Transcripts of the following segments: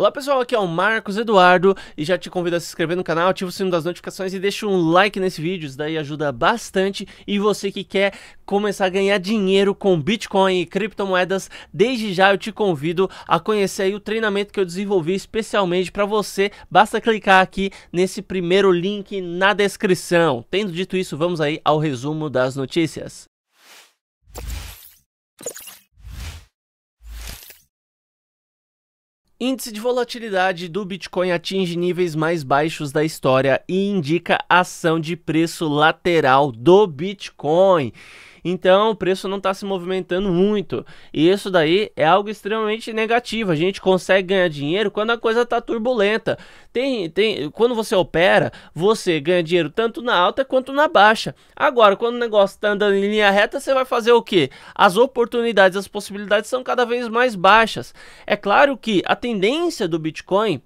Olá pessoal, aqui é o Marcos Eduardo e já te convido a se inscrever no canal, ativa o sino das notificações e deixa um like nesse vídeo, isso daí ajuda bastante. E você que quer começar a ganhar dinheiro com Bitcoin e criptomoedas, desde já eu te convido a conhecer o treinamento que eu desenvolvi especialmente para você. Basta clicar aqui nesse primeiro link na descrição. Tendo dito isso, vamos aí ao resumo das notícias. Índice de volatilidade do Bitcoin atinge níveis mais baixos da história e indica ação de preço lateral do Bitcoin. Então o preço não está se movimentando muito. E isso daí é algo extremamente negativo. A gente consegue ganhar dinheiro quando a coisa está turbulenta. Tem, tem, quando você opera, você ganha dinheiro tanto na alta quanto na baixa. Agora, quando o negócio está andando em linha reta, você vai fazer o que? As oportunidades, as possibilidades são cada vez mais baixas. É claro que a tendência tendência do Bitcoin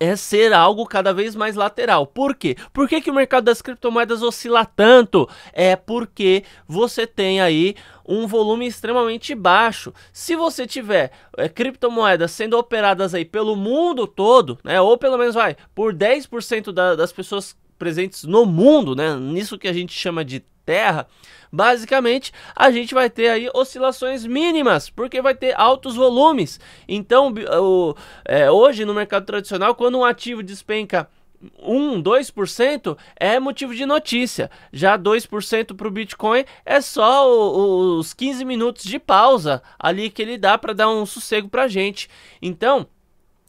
é ser algo cada vez mais lateral. Por quê? Por que, que o mercado das criptomoedas oscila tanto? É porque você tem aí um volume extremamente baixo. Se você tiver é, criptomoedas sendo operadas aí pelo mundo todo, né, ou pelo menos vai por 10% da, das pessoas presentes no mundo, né? Nisso que a gente chama de Terra, basicamente a gente vai ter aí oscilações mínimas, porque vai ter altos volumes. Então, o, é, hoje no mercado tradicional, quando um ativo despenca 1, 2% é motivo de notícia. Já 2% para o Bitcoin é só o, o, os 15 minutos de pausa ali que ele dá para dar um sossego para gente. Então,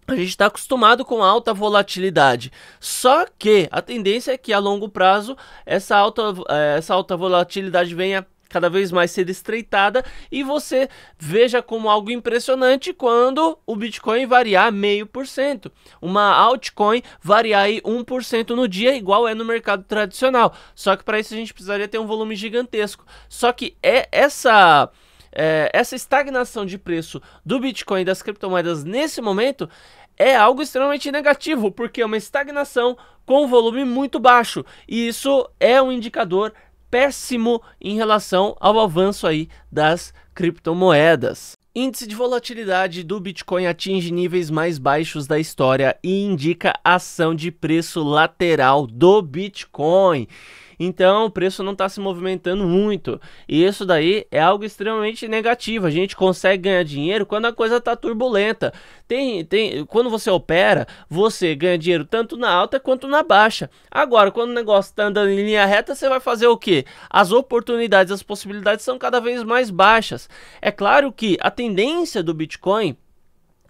a gente está acostumado com alta volatilidade. Só que a tendência é que a longo prazo essa alta, é, essa alta volatilidade venha cada vez mais ser estreitada e você veja como algo impressionante quando o Bitcoin variar meio por cento, uma altcoin variar aí 1% no dia igual é no mercado tradicional. Só que para isso a gente precisaria ter um volume gigantesco. Só que é essa é, essa estagnação de preço do Bitcoin e das criptomoedas nesse momento é algo extremamente negativo, porque é uma estagnação com volume muito baixo, e isso é um indicador péssimo em relação ao avanço aí das criptomoedas. Índice de volatilidade do Bitcoin atinge níveis mais baixos da história e indica ação de preço lateral do Bitcoin. Então o preço não está se movimentando muito. E isso daí é algo extremamente negativo. A gente consegue ganhar dinheiro quando a coisa está turbulenta. Tem, tem, quando você opera, você ganha dinheiro tanto na alta quanto na baixa. Agora, quando o negócio está andando em linha reta, você vai fazer o que? As oportunidades, as possibilidades são cada vez mais baixas. É claro que a tendência do Bitcoin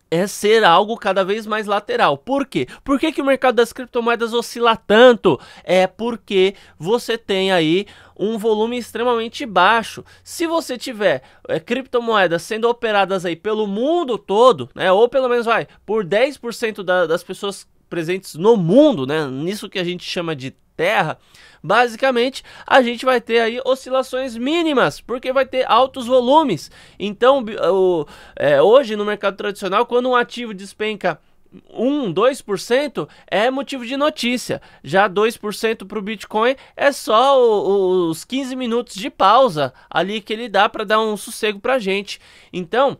é ser algo cada vez mais lateral. Por quê? Por que, que o mercado das criptomoedas oscila tanto? É porque você tem aí um volume extremamente baixo. Se você tiver é, criptomoedas sendo operadas aí pelo mundo todo, né, ou pelo menos vai por 10% da, das pessoas presentes no mundo, né, nisso que a gente chama de Terra, basicamente a gente vai ter aí oscilações mínimas, porque vai ter altos volumes. Então, o, é, hoje no mercado tradicional, quando um ativo despenca 1, 2% é motivo de notícia. Já 2% para o Bitcoin é só o, o, os 15 minutos de pausa ali que ele dá para dar um sossego para gente. Então,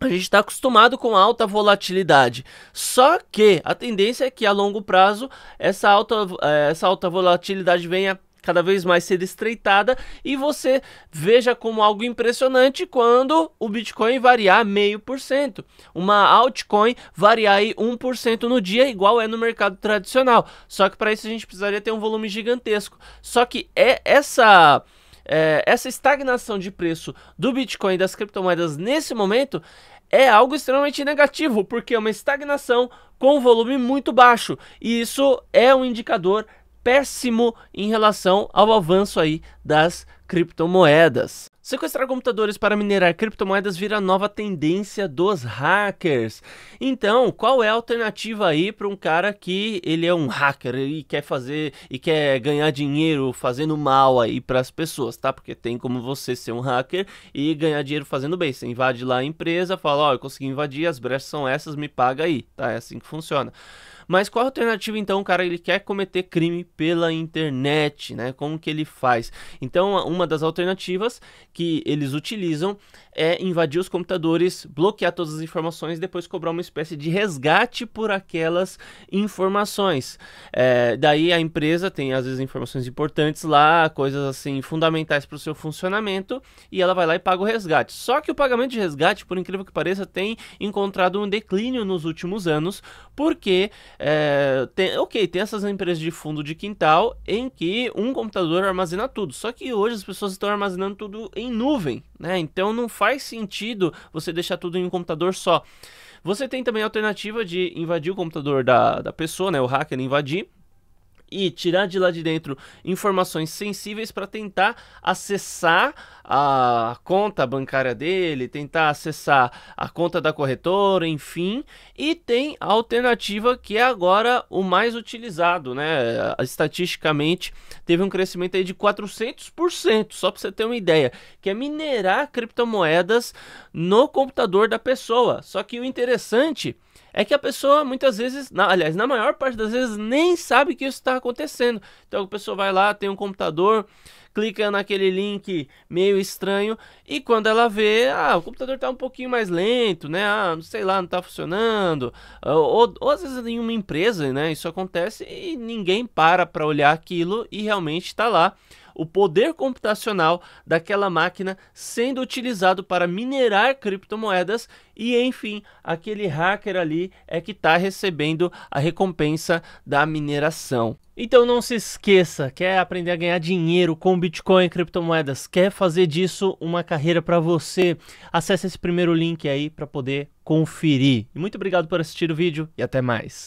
a gente está acostumado com alta volatilidade. Só que a tendência é que a longo prazo essa alta, é, essa alta volatilidade venha cada vez mais ser estreitada e você veja como algo impressionante quando o Bitcoin variar meio por cento, uma altcoin variar aí 1% no dia igual é no mercado tradicional. Só que para isso a gente precisaria ter um volume gigantesco. Só que é essa é, essa estagnação de preço do Bitcoin e das criptomoedas nesse momento é algo extremamente negativo, porque é uma estagnação com um volume muito baixo. E isso é um indicador péssimo em relação ao avanço aí das criptomoedas. Sequestrar computadores para minerar criptomoedas vira nova tendência dos hackers. Então, qual é a alternativa aí para um cara que ele é um hacker e quer fazer e quer ganhar dinheiro fazendo mal aí para as pessoas, tá? Porque tem como você ser um hacker e ganhar dinheiro fazendo bem. Você invade lá a empresa, fala, ó, oh, eu consegui invadir, as brechas são essas, me paga aí, tá? É assim que funciona. Mas qual a alternativa então, cara? Ele quer cometer crime pela internet, né? Como que ele faz? Então, uma das alternativas que eles utilizam é invadir os computadores, bloquear todas as informações e depois cobrar uma espécie de resgate por aquelas informações. É, daí a empresa tem às vezes informações importantes lá, coisas assim fundamentais para o seu funcionamento e ela vai lá e paga o resgate. Só que o pagamento de resgate, por incrível que pareça, tem encontrado um declínio nos últimos anos porque é, tem, ok, tem essas empresas de fundo de quintal em que um computador armazena tudo. Só que hoje as pessoas estão armazenando tudo em nuvem, né? Então não faz sentido você deixar tudo em um computador só. Você tem também a alternativa de invadir o computador da, da pessoa, né? O hacker invadir e tirar de lá de dentro informações sensíveis para tentar acessar a conta bancária dele, tentar acessar a conta da corretora, enfim. E tem a alternativa que é agora o mais utilizado, né? Estatisticamente teve um crescimento aí de 400%, só para você ter uma ideia, que é minerar criptomoedas no computador da pessoa. Só que o interessante é que a pessoa muitas vezes, na, aliás, na maior parte das vezes, nem sabe que isso está acontecendo. Então a pessoa vai lá, tem um computador, clica naquele link meio estranho e quando ela vê, ah, o computador está um pouquinho mais lento, né? Ah, não sei lá, não está funcionando. Ah, ou, ou, às vezes em uma empresa, né? Isso acontece e ninguém para para olhar aquilo e realmente está lá o poder computacional daquela máquina sendo utilizado para minerar criptomoedas e, enfim, aquele hacker ali é que está recebendo a recompensa da mineração. Então não se esqueça, quer aprender a ganhar dinheiro com Bitcoin e criptomoedas, quer fazer disso uma carreira para você? Acesse esse primeiro link aí para poder conferir. muito obrigado por assistir o vídeo e até mais.